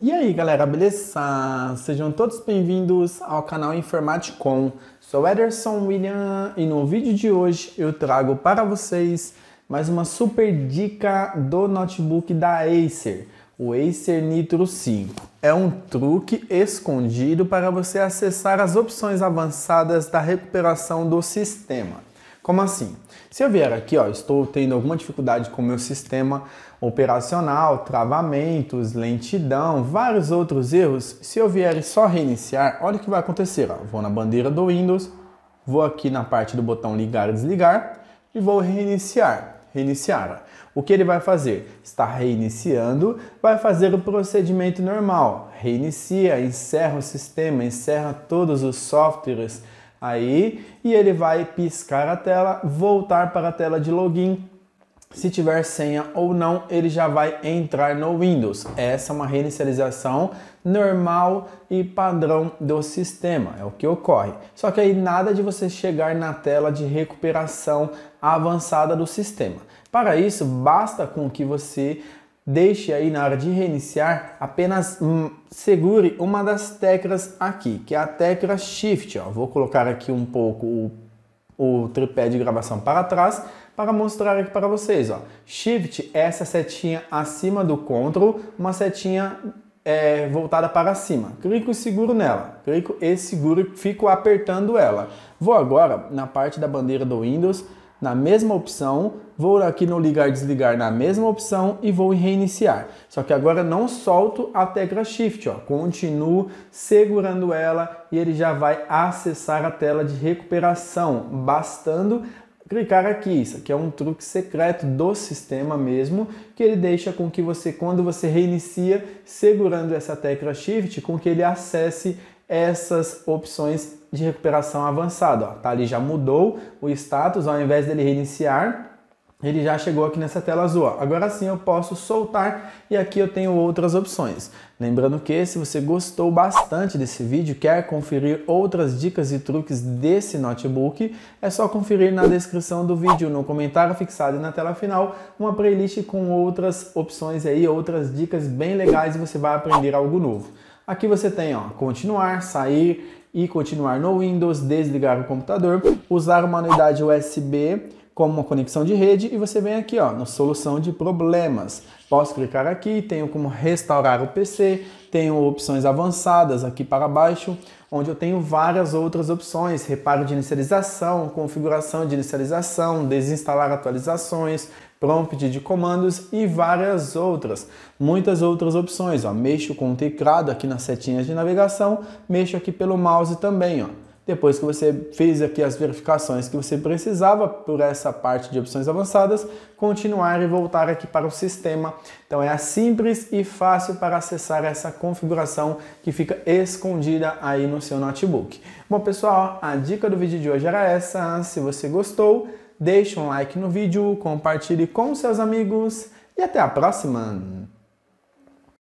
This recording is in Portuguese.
E aí galera, beleza? Sejam todos bem-vindos ao canal Informaticom. Sou Ederson William e no vídeo de hoje eu trago para vocês mais uma super dica do notebook da Acer, o Acer Nitro 5. É um truque escondido para você acessar as opções avançadas da recuperação do sistema. Como assim? Se eu vier aqui, ó, estou tendo alguma dificuldade com o meu sistema operacional, travamentos, lentidão, vários outros erros, se eu vier só reiniciar, olha o que vai acontecer. Ó. Vou na bandeira do Windows, vou aqui na parte do botão ligar e desligar e vou reiniciar. Reiniciar. O que ele vai fazer? Está reiniciando, vai fazer o procedimento normal. Reinicia, encerra o sistema, encerra todos os softwares, aí e ele vai piscar a tela, voltar para a tela de login. Se tiver senha ou não, ele já vai entrar no Windows. Essa é uma reinicialização normal e padrão do sistema, é o que ocorre. Só que aí nada de você chegar na tela de recuperação avançada do sistema. Para isso, basta com que você deixe aí na hora de reiniciar, apenas hum, segure uma das teclas aqui, que é a tecla Shift. Ó. Vou colocar aqui um pouco o, o tripé de gravação para trás para mostrar aqui para vocês. Ó. Shift é essa setinha acima do Ctrl, uma setinha é, voltada para cima. Clico e seguro nela. Clico e seguro e fico apertando ela. Vou agora na parte da bandeira do Windows na mesma opção, vou aqui no ligar desligar na mesma opção e vou reiniciar. Só que agora não solto a tecla Shift, ó. continuo segurando ela e ele já vai acessar a tela de recuperação, bastando clicar aqui. Isso aqui é um truque secreto do sistema mesmo, que ele deixa com que você, quando você reinicia segurando essa tecla Shift, com que ele acesse essas opções de recuperação avançada. Ó. Tá ali já mudou o status, ao invés dele reiniciar, ele já chegou aqui nessa tela azul. Ó. Agora sim eu posso soltar e aqui eu tenho outras opções. Lembrando que se você gostou bastante desse vídeo, quer conferir outras dicas e truques desse notebook, é só conferir na descrição do vídeo, no comentário fixado e na tela final, uma playlist com outras opções aí, outras dicas bem legais e você vai aprender algo novo. Aqui você tem ó, continuar, sair e continuar no Windows, desligar o computador, usar uma unidade USB como uma conexão de rede e você vem aqui ó, no solução de problemas. Posso clicar aqui, tenho como restaurar o PC, tenho opções avançadas aqui para baixo, onde eu tenho várias outras opções, reparo de inicialização, configuração de inicialização, desinstalar atualizações, prompt de comandos e várias outras. Muitas outras opções, ó. Mexo com o teclado aqui nas setinhas de navegação, mexo aqui pelo mouse também, ó. Depois que você fez aqui as verificações que você precisava por essa parte de opções avançadas, continuar e voltar aqui para o sistema. Então é simples e fácil para acessar essa configuração que fica escondida aí no seu notebook. Bom pessoal, a dica do vídeo de hoje era essa. Se você gostou, deixe um like no vídeo, compartilhe com seus amigos e até a próxima!